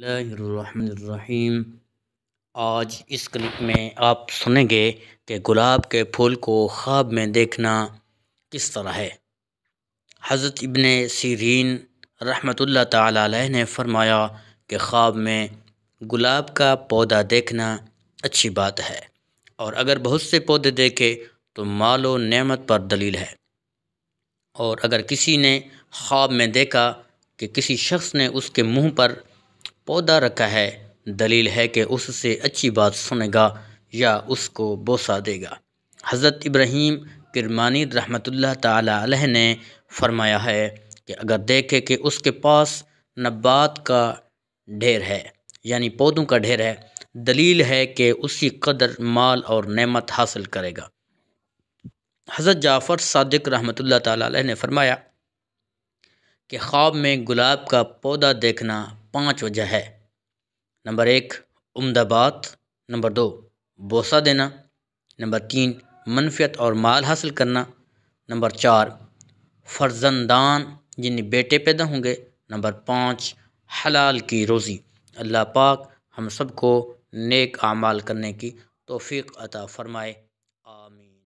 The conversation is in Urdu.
اللہ الرحمن الرحیم آج اس کلپ میں آپ سنیں گے کہ گلاب کے پھول کو خواب میں دیکھنا کس طرح ہے حضرت ابن سیرین رحمت اللہ تعالیٰ علیہ نے فرمایا کہ خواب میں گلاب کا پودا دیکھنا اچھی بات ہے اور اگر بہت سے پودے دیکھے تو مال و نعمت پر دلیل ہے اور اگر کسی نے خواب میں دیکھا کہ کسی شخص نے اس کے منہ پر پودا رکھا ہے دلیل ہے کہ اس سے اچھی بات سنے گا یا اس کو بوسہ دے گا حضرت ابراہیم کرمانی رحمۃ اللہ تعالی علیہ نے فرمایا ہے کہ اگر دیکھے کہ اس کے پاس نبات کا ڈھیر ہے یعنی پودوں کا ڈھیر ہے دلیل ہے کہ اسی قدر مال اور نعمت حاصل کرے گا حضرت جعفر صادق رحمۃ اللہ تعالی علیہ نے فرمایا کہ خواب میں گلاب کا پودا دیکھنا پانچ وجہ ہے نمبر ایک عمدہ بات نمبر دو بوسہ دینا نمبر تین منفیت اور مال حاصل کرنا نمبر چار فرزندان جنہیں بیٹے پیدا ہوں گے نمبر پانچ حلال کی روزی اللہ پاک ہم سب کو نیک اعمال کرنے کی توفیق عطا فرمائے آمین